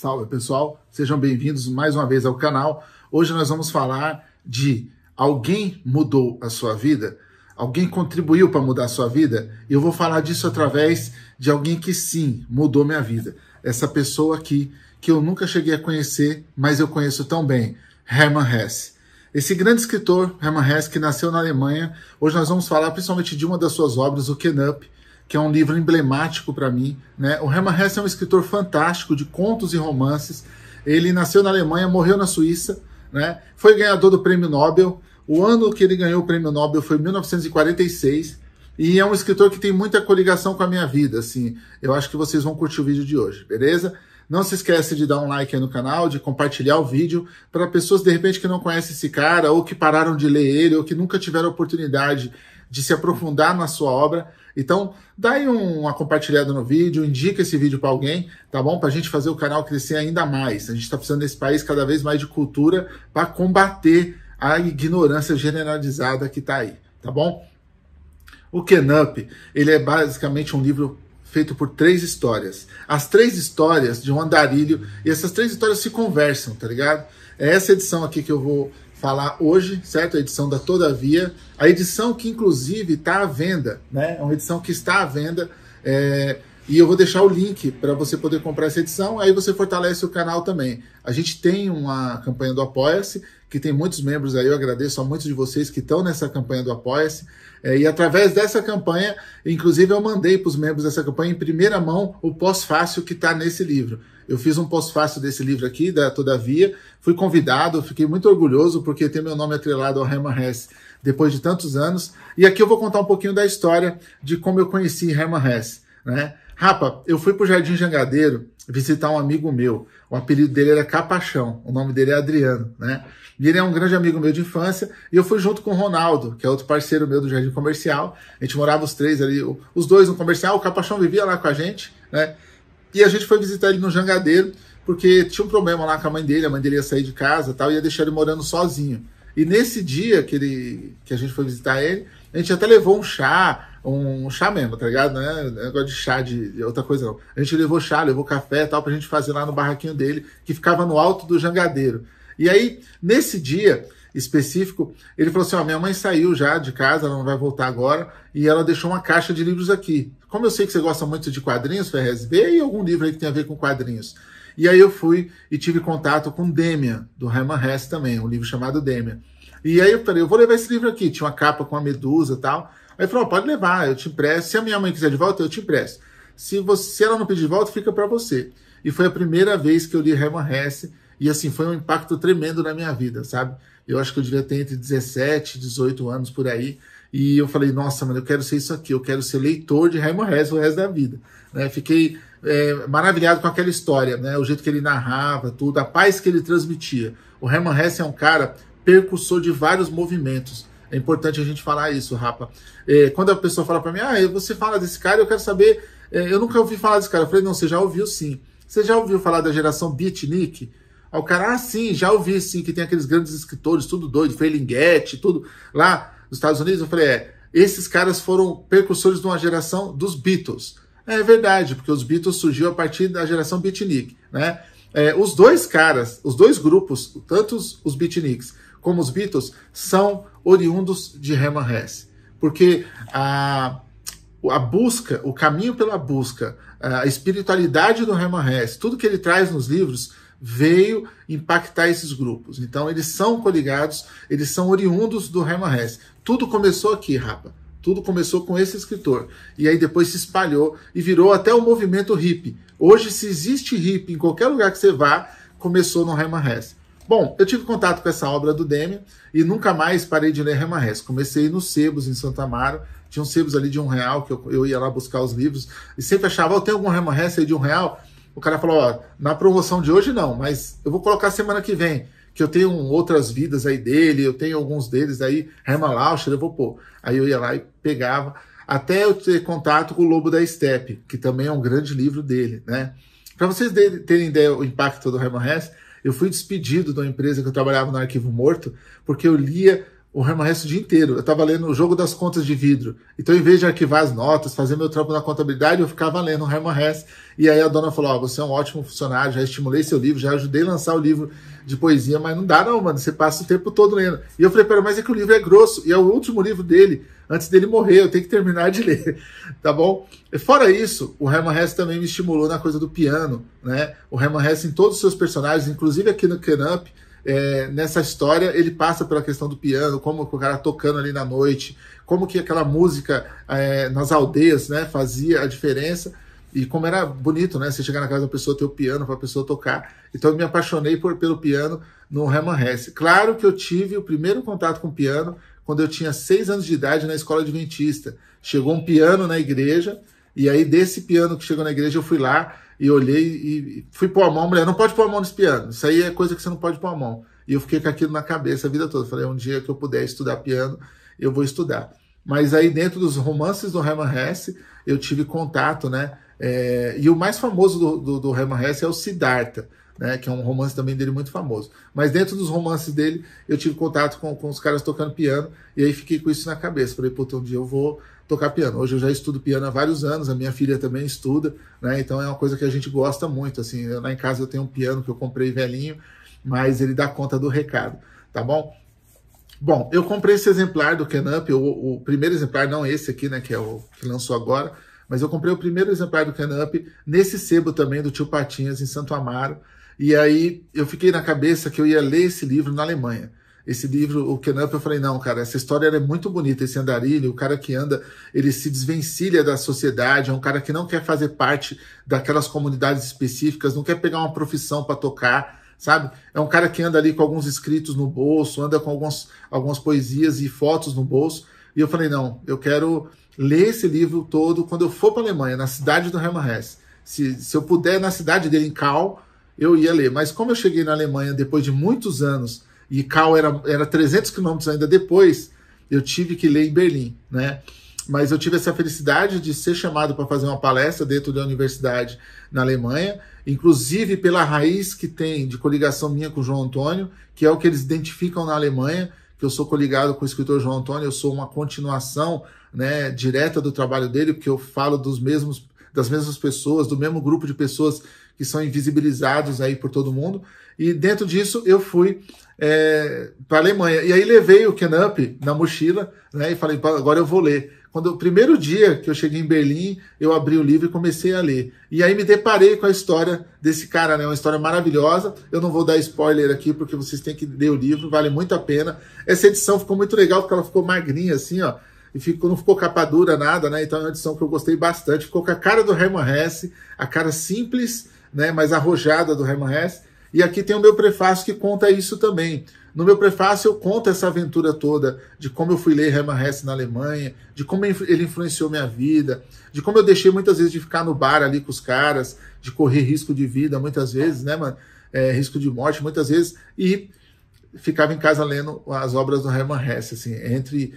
Salve pessoal, sejam bem-vindos mais uma vez ao canal. Hoje nós vamos falar de alguém mudou a sua vida? Alguém contribuiu para mudar a sua vida? Eu vou falar disso através de alguém que sim mudou minha vida. Essa pessoa aqui que eu nunca cheguei a conhecer, mas eu conheço tão bem, Hermann Hesse. Esse grande escritor, Hermann Hesse, que nasceu na Alemanha, hoje nós vamos falar principalmente de uma das suas obras, o Kenup, que é um livro emblemático para mim. Né? O Hermann Hesse é um escritor fantástico de contos e romances. Ele nasceu na Alemanha, morreu na Suíça, né? foi ganhador do Prêmio Nobel. O ano que ele ganhou o Prêmio Nobel foi 1946. E é um escritor que tem muita coligação com a minha vida, assim. Eu acho que vocês vão curtir o vídeo de hoje, beleza? Não se esquece de dar um like aí no canal, de compartilhar o vídeo para pessoas de repente que não conhecem esse cara, ou que pararam de ler ele, ou que nunca tiveram oportunidade de se aprofundar na sua obra, então, dá aí uma compartilhada no vídeo, indica esse vídeo para alguém, tá bom? Para a gente fazer o canal crescer ainda mais. A gente está precisando desse país cada vez mais de cultura para combater a ignorância generalizada que está aí, tá bom? O Kenup, ele é basicamente um livro feito por três histórias. As três histórias de um andarilho, e essas três histórias se conversam, tá ligado? É essa edição aqui que eu vou falar hoje, certo? A edição da Todavia, a edição que inclusive está à venda, né? É uma edição que está à venda. É... E eu vou deixar o link para você poder comprar essa edição, aí você fortalece o canal também. A gente tem uma campanha do Apoia-se, que tem muitos membros aí, eu agradeço a muitos de vocês que estão nessa campanha do Apoia-se. É, e através dessa campanha, inclusive eu mandei para os membros dessa campanha em primeira mão o pós-fácil que está nesse livro. Eu fiz um pós-fácil desse livro aqui, da Todavia. Fui convidado, fiquei muito orgulhoso porque tem meu nome atrelado ao Herman Hesse depois de tantos anos. E aqui eu vou contar um pouquinho da história de como eu conheci Herman Hesse. Né? Rapa, eu fui para o Jardim Jangadeiro visitar um amigo meu. O apelido dele era Capachão, o nome dele é Adriano, né? E ele é um grande amigo meu de infância, e eu fui junto com o Ronaldo, que é outro parceiro meu do Jardim Comercial. A gente morava os três ali, os dois no comercial, o Capachão vivia lá com a gente, né? E a gente foi visitar ele no Jangadeiro, porque tinha um problema lá com a mãe dele, a mãe dele ia sair de casa tal, e ia deixar ele morando sozinho. E nesse dia que, ele, que a gente foi visitar ele, a gente até levou um chá, um chá mesmo, tá ligado? Não é negócio de chá de, de outra coisa, não. A gente levou chá, levou café tal, pra gente fazer lá no barraquinho dele, que ficava no alto do Jangadeiro. E aí, nesse dia, específico, ele falou assim: ó, minha mãe saiu já de casa, ela não vai voltar agora, e ela deixou uma caixa de livros aqui. Como eu sei que você gosta muito de quadrinhos, Ferrez, vê aí algum livro aí que tem a ver com quadrinhos. E aí eu fui e tive contato com Demian, do Herman Hess também, um livro chamado Demian. E aí eu falei, eu vou levar esse livro aqui. Tinha uma capa com a medusa e tal. Aí ele falou, oh, pode levar, eu te empresto. Se a minha mãe quiser de volta, eu te empresto. Se, você, se ela não pedir de volta, fica para você. E foi a primeira vez que eu li Herman Hesse. E assim, foi um impacto tremendo na minha vida, sabe? Eu acho que eu devia ter entre 17 e 18 anos por aí. E eu falei, nossa, mano, eu quero ser isso aqui, eu quero ser leitor de Raymond Hess o resto da vida. Né? Fiquei é, maravilhado com aquela história, né? o jeito que ele narrava, tudo, a paz que ele transmitia. O Raymond Hess é um cara percussor de vários movimentos. É importante a gente falar isso, Rapa. É, quando a pessoa fala para mim, ah, você fala desse cara, eu quero saber, é, eu nunca ouvi falar desse cara. Eu falei, não, você já ouviu sim. Você já ouviu falar da geração beatnik? o cara, ah, sim, já ouvi sim, que tem aqueles grandes escritores, tudo doido, Ferlinghetti, tudo lá nos Estados Unidos, eu falei, é, esses caras foram precursores de uma geração dos Beatles. É verdade, porque os Beatles surgiu a partir da geração beatnik, né? É, os dois caras, os dois grupos, tanto os, os beatniks como os Beatles, são oriundos de Herman Hesse. Porque a, a busca, o caminho pela busca, a espiritualidade do Herman Hesse, tudo que ele traz nos livros, veio impactar esses grupos. Então eles são coligados, eles são oriundos do Herman Hesse. Tudo começou aqui, rapa. Tudo começou com esse escritor. E aí depois se espalhou e virou até o movimento hippie. Hoje, se existe hippie em qualquer lugar que você vá, começou no Herman Hesse. Bom, eu tive contato com essa obra do Demian e nunca mais parei de ler Herman Hesse. Comecei nos Sebos, em Santa Amaro. Tinha uns sebos ali de um real, que eu, eu ia lá buscar os livros. E sempre achava, oh, tem algum Herman Hesse aí de um real? o cara falou, ó, na promoção de hoje não, mas eu vou colocar semana que vem, que eu tenho outras vidas aí dele, eu tenho alguns deles aí, Herman Lauscher, eu vou pôr. Aí eu ia lá e pegava, até eu ter contato com o Lobo da Steppe, que também é um grande livro dele, né? Para vocês terem ideia o impacto do Herman Hess, eu fui despedido de uma empresa que eu trabalhava no Arquivo Morto, porque eu lia o remanso o dia inteiro. Eu estava lendo o jogo das contas de vidro. Então, em vez de arquivar as notas, fazer meu trampo na contabilidade, eu ficava lendo o remanso. E aí a dona falou: oh, você é um ótimo funcionário, já estimulei seu livro, já ajudei a lançar o livro de poesia, mas não dá, não, mano. Você passa o tempo todo lendo. E eu falei: pera, mas é que o livro é grosso, e é o último livro dele, antes dele morrer, eu tenho que terminar de ler, tá bom? E fora isso, o Herman Hess também me estimulou na coisa do piano, né? O Herman Hess em todos os seus personagens, inclusive aqui no Canup, é, nessa história ele passa pela questão do piano, como o cara tocando ali na noite, como que aquela música é, nas aldeias né, fazia a diferença e como era bonito, né? Você chegar na casa da pessoa ter o piano para a pessoa tocar. Então eu me apaixonei por, pelo piano no Herman Hesse. Claro que eu tive o primeiro contato com o piano quando eu tinha seis anos de idade na escola adventista. Chegou um piano na igreja e aí desse piano que chegou na igreja eu fui lá e olhei e fui pôr a mão, mulher, não pode pôr a mão nesse piano, isso aí é coisa que você não pode pôr a mão. E eu fiquei com aquilo na cabeça a vida toda. Falei, um dia que eu puder estudar piano, eu vou estudar. Mas aí dentro dos romances do Herman Hesse, eu tive contato, né? É, e o mais famoso do, do, do Herman Hesse é o Siddhartha né, que é um romance também dele muito famoso. Mas dentro dos romances dele, eu tive contato com, com os caras tocando piano, e aí fiquei com isso na cabeça. Falei, puta, um dia eu vou tocar piano. Hoje eu já estudo piano há vários anos, a minha filha também estuda, né, então é uma coisa que a gente gosta muito. Assim, eu, lá em casa eu tenho um piano que eu comprei velhinho, mas ele dá conta do recado, tá bom? Bom, eu comprei esse exemplar do Canup, o, o primeiro exemplar, não esse aqui, né, que é o que lançou agora, mas eu comprei o primeiro exemplar do Up nesse sebo também do Tio Patinhas, em Santo Amaro, e aí eu fiquei na cabeça que eu ia ler esse livro na Alemanha. Esse livro, o Kenup, eu falei, não, cara, essa história é muito bonita, esse andarilho, o cara que anda, ele se desvencilha da sociedade, é um cara que não quer fazer parte daquelas comunidades específicas, não quer pegar uma profissão para tocar, sabe? É um cara que anda ali com alguns escritos no bolso, anda com alguns, algumas poesias e fotos no bolso. E eu falei, não, eu quero ler esse livro todo quando eu for para a Alemanha, na cidade do Hermann Hesse. Se, se eu puder, na cidade dele, em Cal, eu ia ler. Mas como eu cheguei na Alemanha depois de muitos anos e Cal era, era 300 quilômetros ainda depois, eu tive que ler em Berlim, né? Mas eu tive essa felicidade de ser chamado para fazer uma palestra dentro da universidade na Alemanha, inclusive pela raiz que tem de coligação minha com o João Antônio, que é o que eles identificam na Alemanha, que eu sou coligado com o escritor João Antônio, eu sou uma continuação né, direta do trabalho dele, porque eu falo dos mesmos das mesmas pessoas, do mesmo grupo de pessoas que são invisibilizados aí por todo mundo. E dentro disso eu fui é, para a Alemanha. E aí levei o Kenup na mochila, né? E falei, agora eu vou ler. Quando o primeiro dia que eu cheguei em Berlim, eu abri o livro e comecei a ler. E aí me deparei com a história desse cara, né? Uma história maravilhosa. Eu não vou dar spoiler aqui porque vocês têm que ler o livro, vale muito a pena. Essa edição ficou muito legal porque ela ficou magrinha assim, ó e ficou, não ficou capa dura, nada, né? Então é uma edição que eu gostei bastante. Ficou com a cara do Herman Hesse, a cara simples, né? Mas arrojada do Herman Hesse. E aqui tem o meu prefácio que conta isso também. No meu prefácio eu conto essa aventura toda de como eu fui ler Hermann Hesse na Alemanha, de como ele influenciou minha vida, de como eu deixei muitas vezes de ficar no bar ali com os caras, de correr risco de vida muitas vezes, né, mano? É, risco de morte muitas vezes, e ficava em casa lendo as obras do Hermann Hesse, assim, entre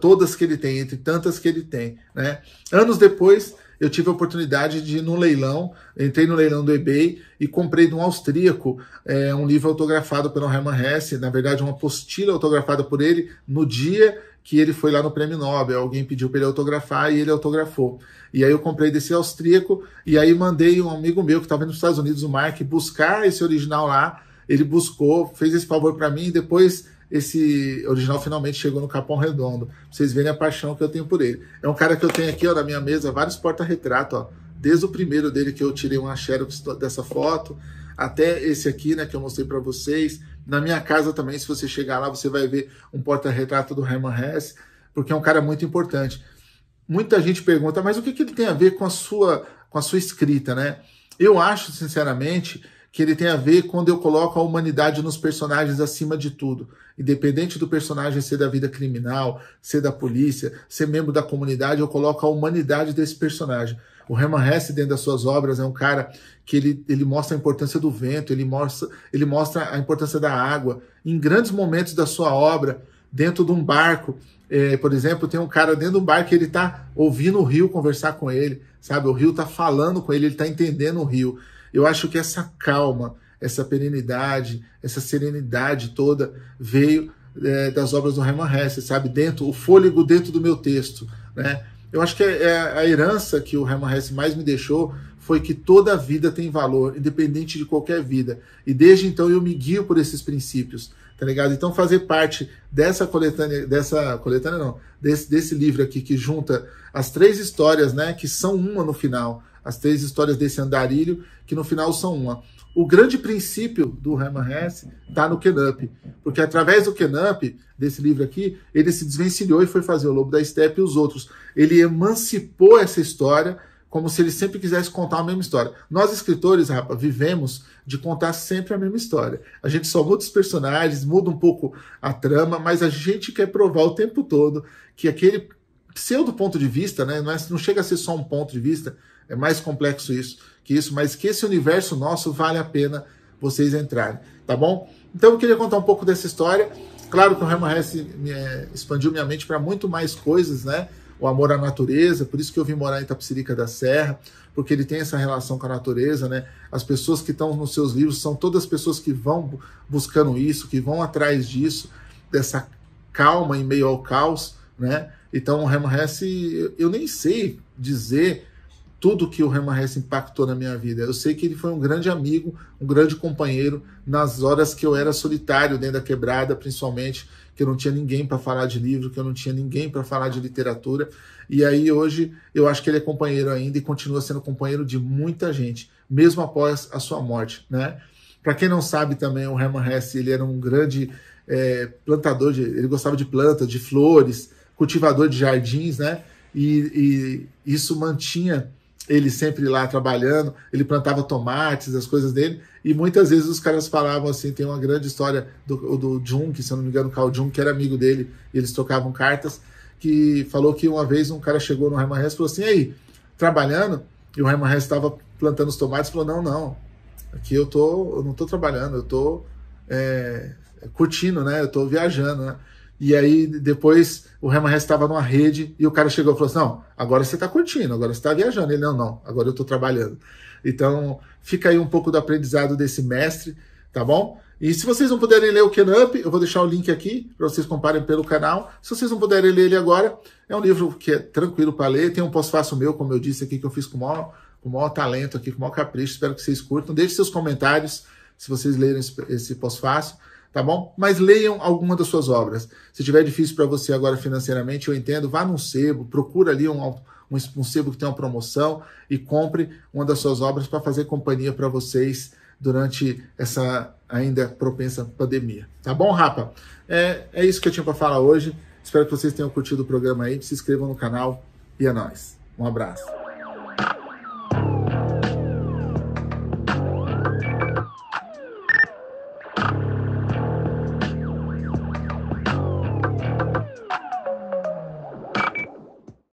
todas que ele tem, entre tantas que ele tem. Né? Anos depois, eu tive a oportunidade de ir no leilão, entrei no leilão do eBay e comprei de um austríaco é, um livro autografado pelo Hermann Hesse, na verdade uma apostila autografada por ele no dia que ele foi lá no Prêmio Nobel, alguém pediu para ele autografar e ele autografou. E aí eu comprei desse austríaco e aí mandei um amigo meu que estava nos Estados Unidos, o Mark, buscar esse original lá. Ele buscou, fez esse favor para mim e depois esse original finalmente chegou no Capão Redondo. vocês verem a paixão que eu tenho por ele. É um cara que eu tenho aqui, ó, na minha mesa, vários porta retratos ó. Desde o primeiro dele que eu tirei uma xerox dessa foto, até esse aqui, né, que eu mostrei para vocês. Na minha casa também, se você chegar lá, você vai ver um porta-retrato do Herman Hesse, porque é um cara muito importante. Muita gente pergunta, mas o que, que ele tem a ver com a sua com a sua escrita, né? Eu acho, sinceramente, que ele tem a ver quando eu coloco a humanidade nos personagens acima de tudo. Independente do personagem ser da vida criminal, ser da polícia, ser membro da comunidade, eu coloco a humanidade desse personagem. O Herman Hesse, dentro das suas obras, é um cara que ele, ele mostra a importância do vento, ele mostra, ele mostra a importância da água. Em grandes momentos da sua obra, dentro de um barco, é, por exemplo, tem um cara dentro de um barco que ele está ouvindo o rio conversar com ele, sabe? O rio está falando com ele, ele está entendendo o rio. Eu acho que essa calma, essa perenidade, essa serenidade toda veio é, das obras do Herman Hesse, sabe? Dentro, o fôlego dentro do meu texto, né? Eu acho que é, é a herança que o Herman Hesse mais me deixou foi que toda vida tem valor, independente de qualquer vida. E desde então eu me guio por esses princípios, tá ligado? Então fazer parte dessa coletânea, dessa coletânea não, desse, desse livro aqui que junta as três histórias, né, que são uma no final, as três histórias desse andarilho, que no final são uma. O grande princípio do Herman Hesse está no Kenup, porque através do Kenup, desse livro aqui, ele se desvencilhou e foi fazer o Lobo da Steppe e os outros. Ele emancipou essa história como se ele sempre quisesse contar a mesma história. Nós escritores, rapa, vivemos de contar sempre a mesma história. A gente só muda os personagens, muda um pouco a trama, mas a gente quer provar o tempo todo que aquele pseudo ponto de vista, né? Não, é, não chega a ser só um ponto de vista, é mais complexo isso que isso, mas que esse universo nosso vale a pena vocês entrarem, tá bom? Então eu queria contar um pouco dessa história. Claro que o Herman Hesse me, é, expandiu minha mente para muito mais coisas, né? O amor à natureza, por isso que eu vim morar em Tapsirica da Serra, porque ele tem essa relação com a natureza, né? As pessoas que estão nos seus livros são todas pessoas que vão buscando isso, que vão atrás disso, dessa calma em meio ao caos, né? Então o Herman Hesse, eu nem sei dizer tudo que o Herman Hesse impactou na minha vida. Eu sei que ele foi um grande amigo, um grande companheiro nas horas que eu era solitário dentro da quebrada, principalmente, que eu não tinha ninguém para falar de livro, que eu não tinha ninguém para falar de literatura. E aí hoje eu acho que ele é companheiro ainda e continua sendo companheiro de muita gente, mesmo após a sua morte, né? Para quem não sabe também, o Herman Hesse, ele era um grande é, plantador, de, ele gostava de plantas, de flores, cultivador de jardins, né? E, e isso mantinha ele sempre lá trabalhando, ele plantava tomates, as coisas dele, e muitas vezes os caras falavam assim, tem uma grande história do, do Jun, que se eu não me engano, o Carl Jun, que era amigo dele, eles tocavam cartas, que falou que uma vez um cara chegou no Raimann Hess e falou assim, aí, trabalhando? E o Raimann Hess estava plantando os tomates, falou, não, não, aqui eu, tô, eu não estou trabalhando, eu estou é, curtindo, né, eu estou viajando, né? E aí depois o Remanhas estava numa rede e o cara chegou e falou assim: Não, agora você está curtindo, agora você está viajando. Ele, não, não, agora eu estou trabalhando. Então fica aí um pouco do aprendizado desse mestre, tá bom? E se vocês não puderem ler o Ken Up, eu vou deixar o link aqui para vocês comparem pelo canal. Se vocês não puderem ler ele agora, é um livro que é tranquilo para ler. Tem um pós-fácil meu, como eu disse aqui, que eu fiz com o maior, com maior talento aqui, com o maior capricho. Espero que vocês curtam. Deixe seus comentários se vocês lerem esse, esse pós-fácil tá bom? Mas leiam alguma das suas obras. Se tiver difícil para você agora financeiramente, eu entendo, vá num sebo, procura ali um, um, um sebo que tem uma promoção e compre uma das suas obras para fazer companhia para vocês durante essa ainda propensa pandemia. Tá bom, Rapa? É, é isso que eu tinha para falar hoje. Espero que vocês tenham curtido o programa aí. Se inscrevam no canal e é nóis. Um abraço.